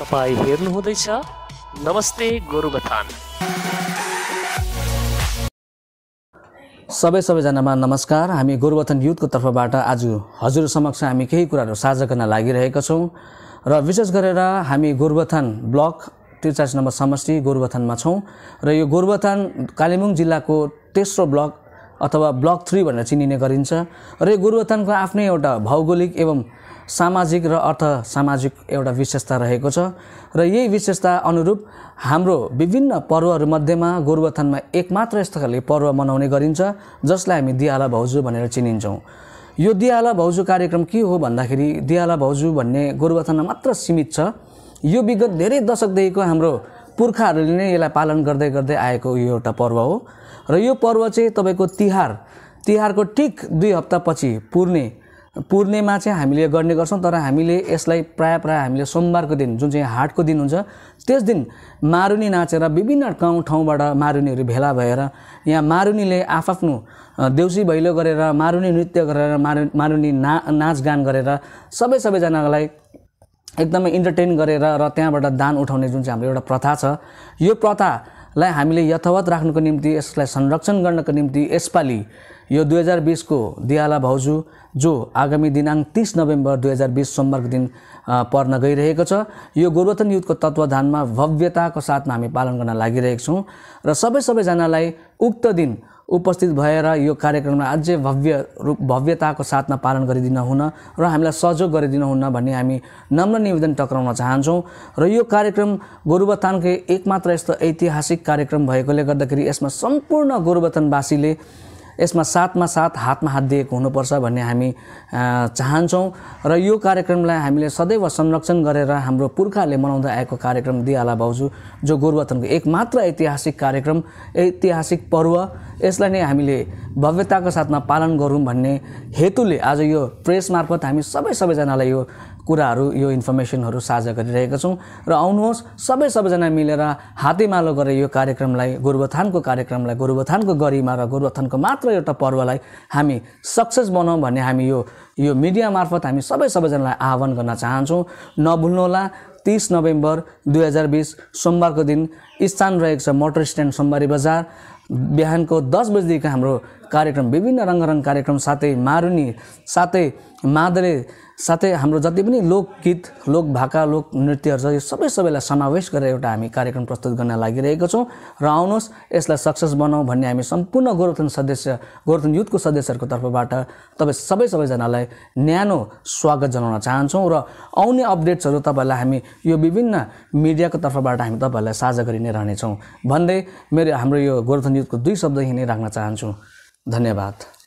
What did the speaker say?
तपाईँ हेर्नु नमस्ते गोरुबथान सबै सबैजनामा नमस्कार हामी गोरुबथान युथको तर्फबाट आज हजुर समक्ष हामी केही कुराहरू साझा गर्न लागिरहेका छौँ र विशेष गरेर हामी गोरुबथान ब्लक त्रिचालिस नम्बर समष्टि गोरुबथानमा छौँ र यो गोरुबथान कालेबुङ जिल्लाको तेस्रो ब्लक अथवा ब्लक थ्री भनेर चिनिने गरिन्छ र यो गोरुबथानको आफ्नै एउटा भौगोलिक एवं सामाजिक र अर्थ सामाजिक एउटा विशेषता रहेको छ र यही विशेषता अनुरूप हाम्रो विभिन्न पर्वहरूमध्येमा गोरुबथानमा एकमात्र यस्तो खालको पर्व मनाउने गरिन्छ जसलाई हामी दियाला भाउजू भनेर चिनिन्छौँ यो दियाला भाउजू कार्यक्रम के हो भन्दाखेरि दियाला भाउजू भन्ने गोरुबथानमा मात्र सीमित छ यो विगत धेरै दशकदेखिको हाम्रो पुर्खाहरूले नै यसलाई पालन गर्दै गर्दै आएको यो एउटा पर्व हो र यो पर्व चाहिँ तपाईँको तिहार तिहारको ठिक दुई हप्तापछि पूर्णे पुर्णेमा चाहिँ हामीले गर्ने गर्छौँ तर हामीले यसलाई प्रायः प्रायः हामीले सोमबारको दिन जुन चाहिँ हाटको दिन हुन्छ त्यस दिन मारुनी नाचेर विभिन्न गाउँ ठाउँबाट मारुनीहरू भेला भएर यहाँ मारुनीले आफआफ्नो देउसी भैलो गरेर मारुनी नृत्य गरेर मारु मारुनी ना नाचगान गरेर सबै सबैजनालाई एकदमै इन्टरटेन गरेर र त्यहाँबाट दान उठाउने जुन चाहिँ हाम्रो एउटा प्रथा छ यो प्रथा लाई हामीले यथावत राख्नको निम्ति यसलाई संरक्षण गर्नको निम्ति यसपालि यो दुई हजार बिसको दियाला भाउजू जो आगामी दिनाङ्क तिस नोभेम्बर दुई हजार बिस सोमबारको दिन पर्न गइरहेको छ यो गोरुवतन युद्धको तत्त्वधानमा भव्यताको साथमा हामी पालन गर्न लागिरहेको छौँ र सबै सबैजनालाई उक्त दिन उपस्थित भएर यो कार्यक्रमलाई अझै भव्य रूप भव्यताको साथमा पालन गरिदिन हुन र हामीलाई सहयोग गरिदिन हुन भन्ने हामी नम्र निवेदन टक्राउन चाहन्छौँ र यो कार्यक्रम गोरुबथानकै एकमात्र यस्तो ऐतिहासिक कार्यक्रम भएकोले गर्दाखेरि यसमा सम्पूर्ण गोरुबथानवासीले यसमा साथमा साथ हातमा हात दिएको हुनुपर्छ भन्ने हामी चाहन्छौँ र यो कार्यक्रमलाई हामीले सदैव संरक्षण गरेर हाम्रो पुर्खाले मनाउँदै आएको कार्यक्रम दियाला भाउजू जो गोरुवतनको एकमात्र ऐतिहासिक कार्यक्रम ऐतिहासिक पर्व यसलाई नै हामीले भव्यताको साथमा पालन गरौँ भन्ने हेतुले आज यो प्रेस मार्फत हामी सबै सबैजनालाई यो कुराहरू यो इन्फर्मेसनहरू साझा गरिरहेका छौँ र आउनुहोस् सबै सबैजना मिलेर हातेमालो गरेर यो कार्यक्रमलाई गोरुबथानको कार्यक्रमलाई गोरुबथानको गरिमा र गोरुबथानको मात्र एउटा पर्वलाई हामी सक्सेस बनाउँ भन्ने हामी यो यो मिडिया मार्फत हामी सबै सबैजनालाई आह्वान गर्न चाहन्छौँ नभुल्नुहोला तिस नोभेम्बर दुई हजार बिस सोमबारको दिन स्थान रहेको छ मोटर स्ट्यान्ड सोमबारी बजार बिहानको दस बजीदेखि हाम्रो कार्यक्रम विभिन्न रङ्गरङ कार्यक्रम साथै मारुनी साथै मादले साथै हाम्रो जति पनि लोकगीत लोक भाका लोक नृत्यहरू छ यो सबै सबैलाई समावेश गरेर एउटा हामी कार्यक्रम प्रस्तुत गर्न लागिरहेको छौँ र आउनुहोस् यसलाई सक्सेस बनाऊ भन्ने हामी सम्पूर्ण गोरथन सदस्य गोरथन युथको सदस्यहरूको तर्फबाट तपाईँ सबै सबैजनालाई न्यानो स्वागत जनाउन चाहन्छौँ र आउने अपडेट्सहरू तपाईँलाई हामी यो विभिन्न मिडियाको तर्फबाट हामी तपाईँहरूलाई साझा गरि नै रहनेछौँ भन्दै मेरो हाम्रो यो गोरथन युथको दुई शब्द यहीँ नै राख्न चाहन्छु धन्यवाद